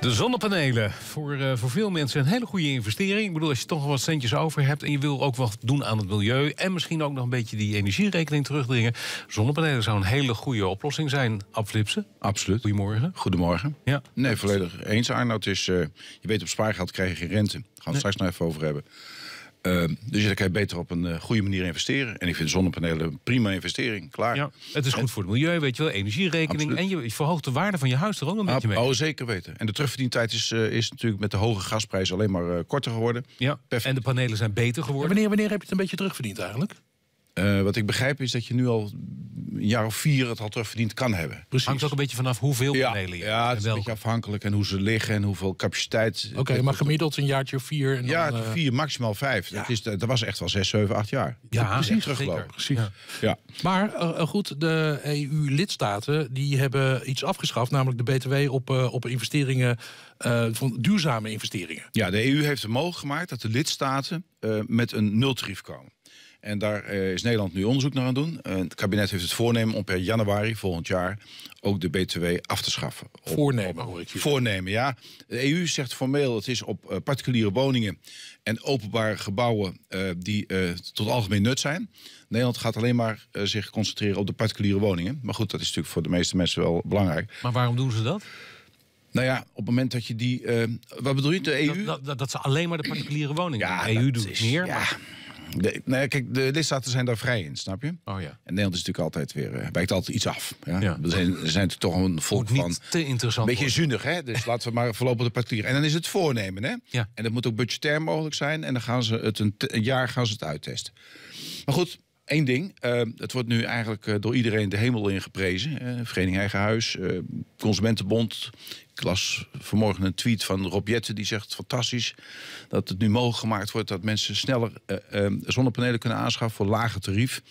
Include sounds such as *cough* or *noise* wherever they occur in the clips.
De zonnepanelen. Voor, eh, voor veel mensen een hele goede investering. Ik bedoel, als je toch wat centjes over hebt en je wil ook wat doen aan het milieu. en misschien ook nog een beetje die energierekening terugdringen. zonnepanelen zou een hele goede oplossing zijn. Abflipsen. Absoluut. Goedemorgen. Goedemorgen. Ja. Nee, volledig eens, Arnoud. Is, eh, je weet, op spaargeld krijg je geen rente. Daar gaan we straks nog even over hebben. Ehm, dus je kan je beter op een eh, goede manier investeren. En ik vind zonnepanelen een prima investering. Klaar. Ja, het is goed voor het milieu, weet je wel, energierekening. En je verhoogt de waarde van je huis er ook een ah, beetje mee. Oh, zeker weten. En de terugverdientijd is, eh, is natuurlijk met de hoge gasprijs alleen maar eh, korter geworden. Ja, Perfect. en de panelen zijn beter geworden. wanneer, wanneer heb je het een beetje terugverdiend eigenlijk? wat ik begrijp is dat je nu al een jaar of vier het al terugverdiend kan hebben. Precies. Hangt ook een beetje vanaf hoeveel panelen je hebt. ja, het is een beetje afhankelijk en hoe ze liggen en hoeveel capaciteit. Oké, maar gemiddeld een jaartje of vier. En ja, dan, eh, vier, maximaal vijf. Ja. Dat, is, dat was echt wel zes, zeven, acht jaar. Ja, precies. Teruglopen. Precies. Ja. Maar eh, goed, de EU-lidstaten die hebben iets afgeschaft, namelijk de BTW op, eh, op investeringen. van duurzame investeringen. Ja, de EU heeft het mogelijk gemaakt dat de lidstaten met een nultarief komen. En daar eh, is Nederland nu onderzoek naar aan doen. Eh, het kabinet heeft het voornemen om per januari volgend jaar ook de BTW af te schaffen. voornemen hoor ik je. Voornemen, ja. De EU zegt formeel het is op eh, particuliere woningen en openbare gebouwen uh, die tot algemeen nut zijn. Nederland gaat alleen maar zich concentreren op de particuliere woningen. Maar goed, dat is natuurlijk voor de meeste mensen wel belangrijk. Maar waarom doen ze dat? Nou ja, op het moment dat je die. wat bedoel je, de EU? Dat, dat, ze alleen maar de particuliere woningen. Ja, de EU doet is, meer. Ja. De, nee, kijk, de lidstaten zijn daar vrij in, snap je? Oh ja. En Nederland is natuurlijk altijd weer, eh, wijkt altijd iets af. Ja? ja. We zijn, zijn toch een volk van... te interessant Een beetje zunig, hè? Dus laten we maar voorlopig de partijen. En dan is het voornemen, hè? Ja. En dat moet ook budgetair mogelijk zijn. En dan gaan ze het een, een jaar gaan ze het uittesten. Maar goed, Één ding, ehm, het wordt nu eigenlijk eh, door iedereen de hemel in geprezen. Uh, Vereniging Eigen Huis, eh, Consumentenbond. Ik las vanmorgen een tweet van Rob Jetten die zegt... fantastisch dat het nu mogelijk gemaakt wordt... dat mensen sneller eh, ehm, zonnepanelen kunnen aanschaffen voor lager tarief.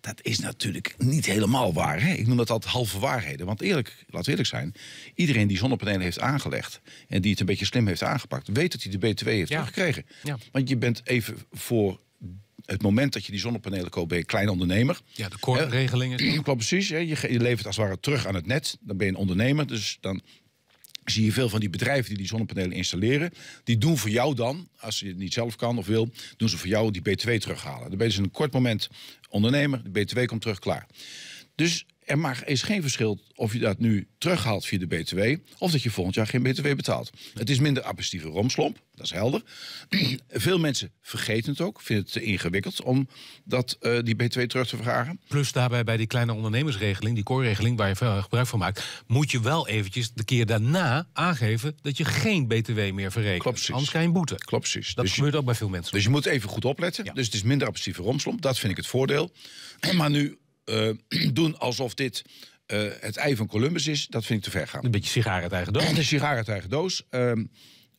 Dat is natuurlijk niet helemaal waar. Hè? Ik noem dat altijd halve waarheden. Want eerlijk, laat eerlijk zijn, iedereen die zonnepanelen heeft aangelegd en die het een beetje slim heeft aangepakt, weet dat hij de BTW heeft ja. teruggekregen. Ja. Want je bent even voor het moment dat je die zonnepanelen koopt, ben je klein ondernemer. Ja, de kortregeling is. Eh, *clears throat* klopt precies. Hè? Je, levert als het ware terug aan het net. Dan ben je een ondernemer. Dus dan zie je veel van die bedrijven die die zonnepanelen installeren. Die doen voor jou dan, als je het niet zelf kan of wil, doen ze voor jou die BTW terughalen. Dan ben je dus een kort moment ondernemer, de BTW komt terug, klaar. Dus er, is geen verschil of je dat nu terughaalt via de BTW of dat je volgend jaar geen BTW betaalt. Het is minder appetitieve romslomp, dat is helder. *clears throat* Veel mensen vergeten het ook, vinden het te ingewikkeld om dat, eh, die BTW terug te vragen. Plus daarbij bij die kleine ondernemersregeling, die koorregeling waar je veel gebruik van maakt, moet je wel eventjes de keer daarna aangeven dat je geen BTW meer verrekent. Klopt, Anders krijg je een boete. Klopt, precies. Dat dus gebeurt ook bij veel mensen. Dus je moet even goed opletten. Dus het is minder appetitieve romslomp, dat vind ik het voordeel. *clears throat* Maar nu eh, *clears throat* doen alsof dit eh, het ei van Columbus is, dat vind ik te ver gaan. Een beetje sigaar uit eigen doos. Een sigaar uit eigen doos. Ehm,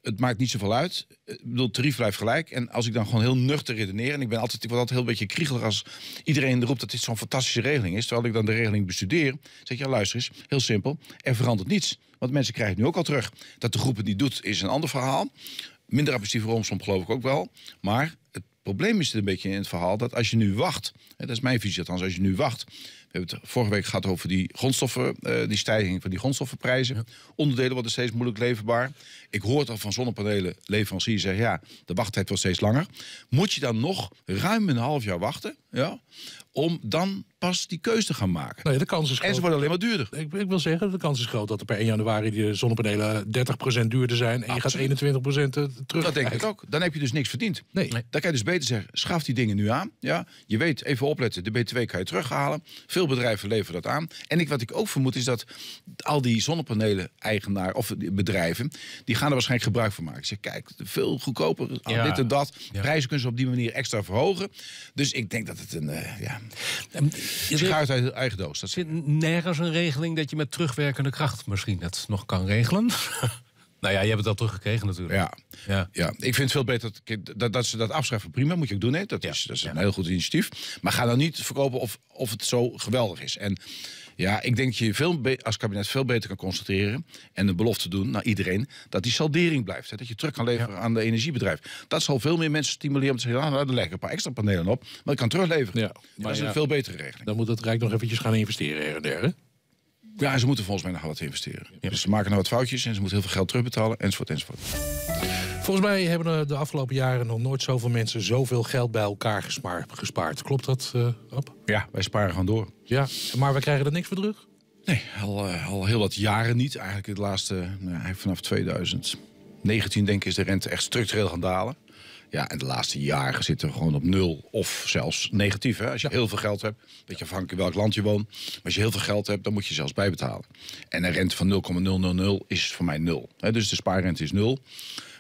het maakt niet zoveel uit. Eh, ik bedoel, tarief blijft gelijk. En als ik dan gewoon heel nuchter redeneer... en ik, ben altijd, ik word altijd heel beetje kriegelig als iedereen roept... dat dit zo'n fantastische regeling is. Terwijl ik dan de regeling bestudeer, zeg je, ja, luister eens, heel simpel. Er verandert niets, want mensen krijgen nu ook al terug. Dat de groep het niet doet, is een ander verhaal. Minder abusieve romsom geloof ik ook wel. Maar het probleem is het een beetje in het verhaal dat als je nu wacht, dat is mijn visie althans, als je nu wacht. We hebben het vorige week gehad over die grondstoffen, eh, die stijging van die grondstoffenprijzen. Ja. Onderdelen worden steeds moeilijk leverbaar. Ik hoor al van zonnepanelen leveranciers zeggen, ja, de wachttijd wordt steeds langer. Moet je dan nog ruim een half jaar wachten ja, om dan pas die keuze gaan maken. Nee, de kans is groot. En ze worden alleen maar duurder. Ik, ik wil zeggen, de kans is groot dat er per 1 januari die zonnepanelen 30% duurder zijn. En je gaat 21% eh, terug. Dat denk ik ook. Dan heb je dus niks verdiend. Nee. nee. Dan kan je dus beter zeggen, schaf die dingen nu aan. Ja? Je weet, even opletten, de BTW kan je terughalen. Veel bedrijven leveren dat aan. En ik, wat ik ook vermoed is dat al die zonnepanelen-eigenaar of bedrijven... die gaan er waarschijnlijk gebruik van maken. Ze kijk, veel goedkoper, dit en dat. Prijzen kunnen ze op die manier extra verhogen. Dus ik denk dat het een... Uh, ja. Ehm, gaat uit eigen doos. Dat zit nergens een regeling dat je met terugwerkende kracht misschien dat nog kan regelen. *laughs* Nou ja, je hebt het al teruggekregen natuurlijk. Ja, ja. ja. ik vind het veel beter dat, dat, ze dat afschrijven. Prima, moet je ook doen. Hè? Dat, is, dat is een heel goed initiatief. Maar ga dan niet verkopen of, of het zo geweldig is. En ja, ik denk dat je als kabinet veel beter kan concentreren en een belofte doen naar iedereen dat die saldering blijft. Hè, dat je terug kan leveren aan de energiebedrijf. Dat zal veel meer mensen stimuleren om te zeggen, ah, nou, dan leg ik een paar extra panelen op, maar ik kan terugleveren. Ja, maar dat is een veel betere regeling. Dan moet het Rijk nog eventjes gaan investeren her en der. Ja, ze moeten volgens mij nog wat investeren. Dus ze maken nog wat foutjes en ze moeten heel veel geld terugbetalen, enzovoort, enzovoort. Volgens mij hebben eh, de afgelopen jaren nog nooit zoveel mensen zoveel geld bij elkaar gespaard. Klopt dat, Rob? Eh, ja, wij sparen gewoon door. Ja, maar we krijgen er niks voor terug? Nee, al, eh, al heel wat jaren niet. Eigenlijk het laatste, nou, vanaf 2019 denk ik, is de rente echt structureel gaan dalen. Ja, en de laatste jaren zitten we gewoon op nul of zelfs negatief. Hè? Als je heel veel geld hebt, dat je afhankelijk welk land je woont. Maar als je heel veel geld hebt, dan moet je zelfs bijbetalen. En een rente van 0,000 is voor mij nul. Hè? Dus de spaarrente is nul.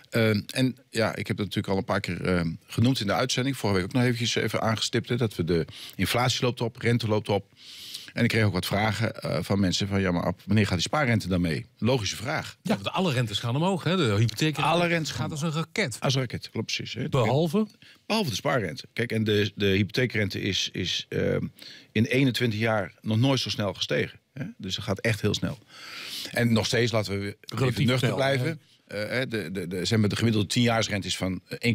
Ehm, en ja, ik heb dat natuurlijk al een paar keer ehm, genoemd in de uitzending. Vorige week ook nog eventjes even aangestipt. dat we de inflatie loopt op, rente loopt op. En ik kreeg ook wat vragen eh, van mensen van... ja, maar wanneer gaat die spaarrente dan mee? Logische vraag. Ja, want alle rentes gaan omhoog, hè? De hypotheekrente. alle rentes gaat als een raket. Als een raket, klopt precies. Hè? Behalve? Behalve de spaarrente. Kijk, en de, de hypotheekrente is, is ehm, in 21 jaar nog nooit zo snel gestegen. Hè? Dus dat gaat echt heel snel. En nog steeds, laten we even nuchter blijven... Uh, de, de, de, de gemiddelde tienjaarsrente is van 1,4 eh,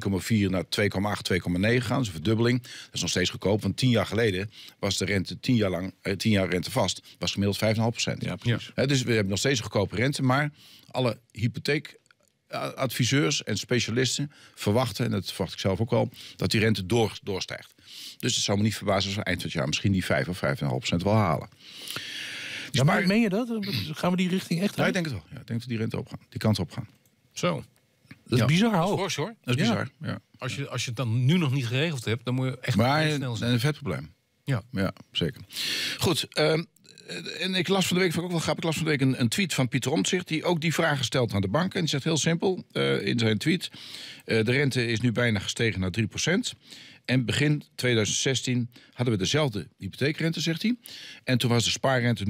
naar 2,8, 2,9 gegaan. is een verdubbeling. Dat is nog steeds goedkoop. Want tien jaar geleden was de rente tien jaar lang, eh, tien jaar rente vast, was gemiddeld 5,5 procent. Ja, precies. dus we hebben nog steeds goedkope rente. Maar alle hypotheekadviseurs en specialisten verwachten, en dat verwacht ik zelf ook al, dat die rente door, doorstijgt. Dus het zou me niet verbazen als we eind van het jaar misschien die 5 of 5,5 procent wel halen. Ja, maar dus meen je dat? Gaan we die richting echt uit? Ja, ik denk het wel. Ja, ik denk dat we die rente opgaan, die kant opgaan. gaan. Zo. Dat is bizar hoog. Dat is, hoor. Dat is bizar. Ja. Als, je, als je het dan nu nog niet geregeld hebt, dan moet je echt maar, snel zijn. een vet probleem. Ja. ja, zeker. Goed, ehm, en ik las van de week, ook wel grappig, ik las van de week een, een tweet van Pieter Omtzigt... die ook die vraag stelt aan de banken. En die zegt heel simpel eh, in zijn tweet... Eh, de rente is nu bijna gestegen naar 3 procent. En begin 2016 hadden we dezelfde hypotheekrente, zegt hij. En toen was de spaarrente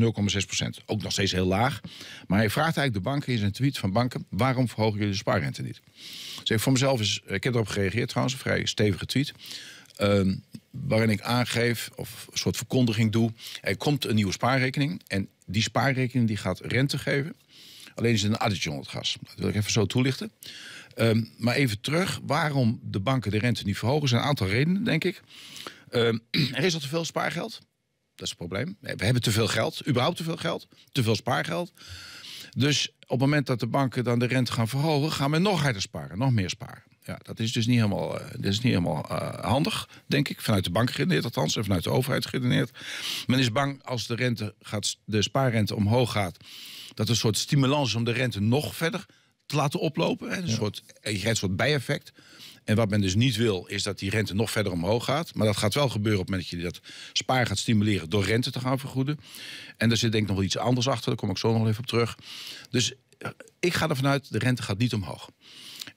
0,6 Ook nog steeds heel laag. Maar hij vraagt eigenlijk de banken in zijn tweet van banken... waarom verhogen jullie de spaarrente niet? Zeg voor mezelf is... Eh, ik heb erop gereageerd trouwens, een vrij stevige tweet. Ehm, waarin ik aangeef of een soort verkondiging doe. Er komt een nieuwe spaarrekening. En die spaarrekening die gaat rente geven. Alleen is het een additioneel gas. Dat wil ik even zo toelichten. Ehm, maar even terug, waarom de banken de rente niet verhogen? Er zijn een aantal redenen, denk ik. Ehm, *clears throat* er is al te veel spaargeld. Dat is het probleem. We hebben te veel geld, überhaupt te veel geld, te veel spaargeld. Dus op het moment dat de banken dan de rente gaan verhogen, gaan we nog harder sparen, nog meer sparen. Ja, dat is dus niet helemaal, eh, dat is niet helemaal eh, handig, denk ik. Vanuit de bank geredeneerd althans, en vanuit de overheid geredeneerd. Men is bang als de, rente gaat, de spaarrente omhoog gaat, dat er een soort stimulans is om de rente nog verder te laten oplopen. Een soort, je een soort bijeffect. En wat men dus niet wil, is dat die rente nog verder omhoog gaat. Maar dat gaat wel gebeuren op het moment dat je dat spaar gaat stimuleren door rente te gaan vergoeden. En daar zit denk ik nog iets anders achter, daar kom ik zo nog even op terug. Dus eh, ik ga ervan uit, de rente gaat niet omhoog.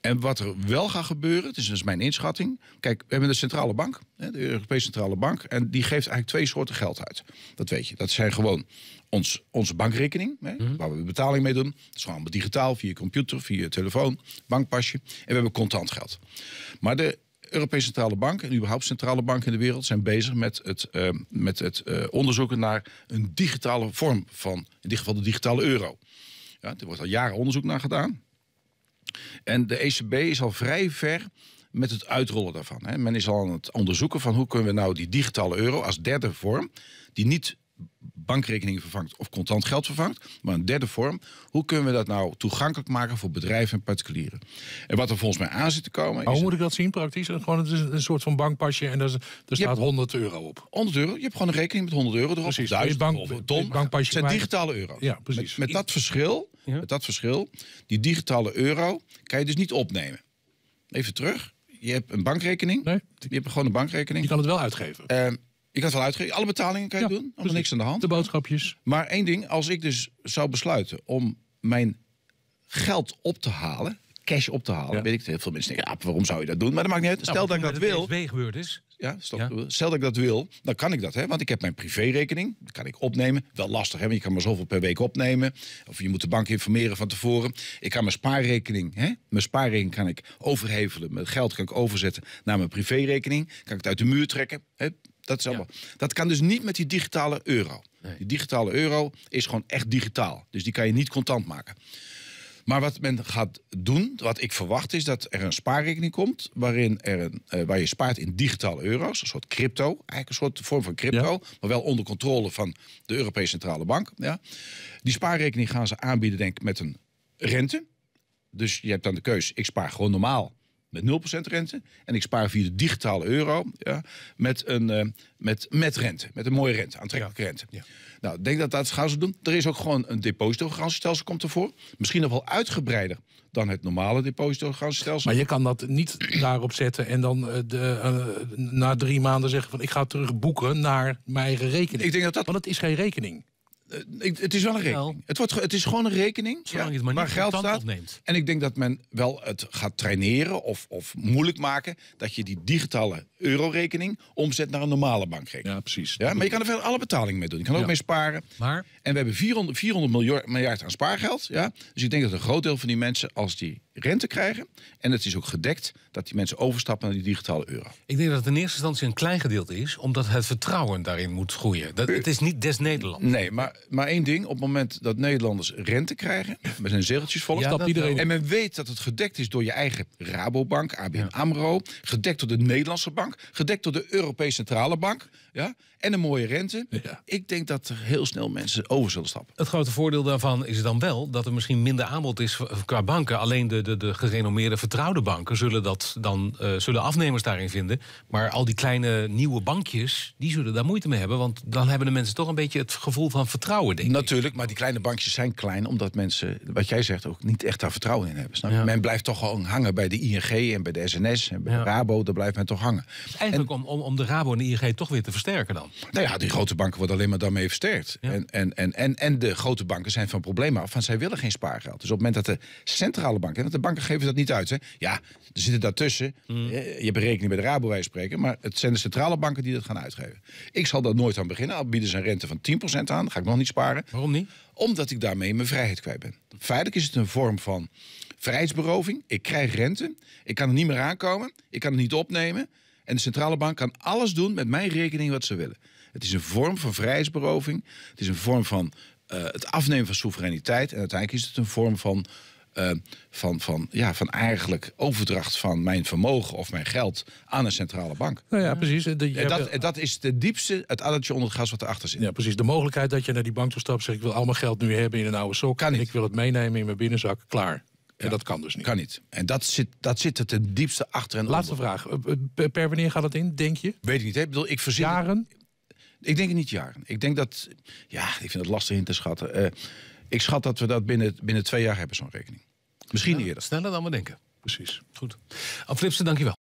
En wat er wel gaat gebeuren, dus dat is mijn inschatting. Kijk, we hebben de centrale bank, de Europese Centrale Bank. En die geeft eigenlijk twee soorten geld uit. Dat weet je. Dat zijn gewoon ons, onze bankrekening, hè, mhm. waar we betaling mee doen. Dat is gewoon allemaal digitaal, via computer, via telefoon, bankpasje. En we hebben contant geld. Maar de Europese Centrale Bank en überhaupt centrale banken in de wereld zijn bezig met het, ehm, met het eh, onderzoeken naar een digitale vorm van, in dit geval de digitale euro. Ja, er wordt al jaren onderzoek naar gedaan. En de ECB is al vrij ver met het uitrollen daarvan. Men is al aan het onderzoeken van hoe kunnen we nou die digitale euro als derde vorm, die niet bankrekeningen vervangt of contant geld vervangt. Maar een derde vorm, hoe kunnen we dat nou toegankelijk maken voor bedrijven en particulieren? En wat er volgens mij aan zit te komen. hoe moet ik dat zien praktisch? Gewoon een, een soort van bankpasje en daar, staat 100 euro op. 100 euro? Je hebt gewoon een rekening met 100 euro erop. Precies, duizend, bank, of ton, Het zijn digitale euro. Ja, precies. Met, dat verschil, met dat verschil, die digitale euro kan je dus niet opnemen. Even terug je hebt een bankrekening. Nee. Je hebt gewoon een bankrekening. Je kan het wel uitgeven. Uh, ik had wel uitgegeven. Alle betalingen kan je ja, doen. Er niks aan de hand. De boodschapjes. Maar één ding. Als ik dus zou besluiten om mijn geld op te halen. Cash op te halen. Weet ik heel veel mensen denken. Ja, waarom zou je dat doen? Maar dat maakt niet uit. Nou, Stel dat ik dat wil. Wat is. Ja, Ja. Stel dat ik dat wil, dan kan ik dat. Hè? Want ik heb mijn privérekening, dat kan ik opnemen. Wel lastig, hè? want je kan maar zoveel per week opnemen. Of je moet de bank informeren van tevoren. Ik kan mijn spaarrekening, hè? mijn spaarrekening kan ik overhevelen. Mijn geld kan ik overzetten naar mijn privérekening. Kan ik het uit de muur trekken. Hè? Dat, dat kan dus niet met die digitale euro. Nee. Die digitale euro is gewoon echt digitaal. Dus die kan je niet contant maken. Maar wat men gaat doen, wat ik verwacht, is dat er een spaarrekening komt. Waarin er een, eh, waar je spaart in digitale euro's. Een soort crypto. Eigenlijk een soort vorm van crypto. Maar wel onder controle van de Europese Centrale Bank. Ja. Die spaarrekening gaan ze aanbieden, denk ik, met een rente. Dus je hebt dan de keus: ik spaar gewoon normaal met 0% rente. En ik spaar via de digitale euro ja, met, een, eh, met, met rente. Met een mooie rente, aantrekkelijke rente. Ja. Nou, ik denk dat dat gaan ze doen. Er is ook gewoon een depositogarantiestelsel komt ervoor. Misschien nog wel uitgebreider dan het normale depositogarantiestelsel. Maar je kan dat niet daarop zetten en dan eh, de, eh, na drie maanden zeggen van... ik ga terugboeken naar mijn eigen rekening. Ik denk dat dat... Want het is geen rekening. Eh, het is wel een rekening. Het, wordt, het is gewoon een rekening Zolang het maar, geld staat. Opneemt. En ik denk dat men wel het gaat traineren of, of moeilijk maken dat je die digitale eurorekening omzet naar een normale bankrekening. Ja, precies. Ja, maar je kan er verder alle betalingen mee doen. Je kan ook mee sparen. Maar... En we hebben 400, 400 miljard, aan spaargeld. Ja? Dus ik denk dat een groot deel van die mensen, als die rente krijgen. En het is ook gedekt dat die mensen overstappen naar die digitale euro. Ik denk dat het in eerste instantie een klein gedeelte is, omdat het vertrouwen daarin moet groeien. Dat, eh. het is niet des Nederlands. Nee, maar maar één ding. Op het moment dat Nederlanders rente krijgen, *laughs* met zijn zegeltjes ja, iedereen. En men weet dat het gedekt is door je eigen Rabobank, ABN AMRO, gedekt door de Nederlandse bank, gedekt door de Europese Centrale Bank. Ja, en een mooie rente. Ik denk dat er heel snel mensen over zullen stappen. Het grote voordeel daarvan is dan wel dat er misschien minder aanbod is qua banken. Alleen de, de, de gerenommeerde vertrouwde banken zullen, dat dan, eh, zullen afnemers daarin vinden. Maar al die kleine nieuwe bankjes, die zullen daar moeite mee hebben. Want dan hebben de mensen toch een beetje het gevoel van vertrouwen vertrouwen, Natuurlijk, maar die kleine bankjes zijn klein... omdat mensen, wat jij zegt, ook niet echt daar vertrouwen in hebben. Snap je? Men blijft toch gewoon hangen bij de ING en bij de SNS en bij de Rabo. Daar blijft men toch hangen. Eigenlijk om, om, de Rabo en de ING toch weer te versterken dan? Nou ja, die grote banken worden alleen maar daarmee versterkt. En, en, en, en, en de grote banken zijn van problemen af, want zij willen geen spaargeld. Dus op het moment dat de centrale banken... want de banken geven dat niet uit, hè. Ja, er zitten daartussen. Mm. Eh, je hebt rekening bij de Rabo, wij spreken... maar het zijn de centrale banken die dat gaan uitgeven. Ik zal daar nooit aan beginnen. Al bieden ze een rente van 10% aan, ga ik nog niet sparen. Waarom niet? Omdat ik daarmee mijn vrijheid kwijt ben. Feitelijk is het een vorm van vrijheidsberoving. Ik krijg rente. Ik kan er niet meer aankomen. Ik kan het niet opnemen. En de centrale bank kan alles doen met mijn rekening wat ze willen. Het is een vorm van vrijheidsberoving. Het is een vorm van eh, het afnemen van soevereiniteit. En uiteindelijk is het een vorm van eh, van, van, ja, van eigenlijk overdracht van mijn vermogen of mijn geld aan een centrale bank. Nou ja, precies. Eh, dat, dat is de diepste, het addertje onder het gas wat erachter zit. Ja, precies. De mogelijkheid dat je naar die bank toe stapt, zegt ik wil al mijn geld nu hebben in een oude sok. Kan niet. ik wil het meenemen in mijn binnenzak. Klaar. en dat kan dus niet. Kan niet. En dat zit, dat zit het ten diepste achter en Laatste vraag. Eh, per wanneer gaat dat in, denk je? Weet ik niet. Hè? Ik bedoel, ik verzin... Jaren? Ik denk niet jaren. Ik denk dat... Ja, ik vind het lastig in te schatten. ik schat dat we dat binnen, binnen twee jaar hebben, zo'n rekening. Misschien eerder. Sneller dan we denken. Precies. Goed. Al Flipsen, dankjewel.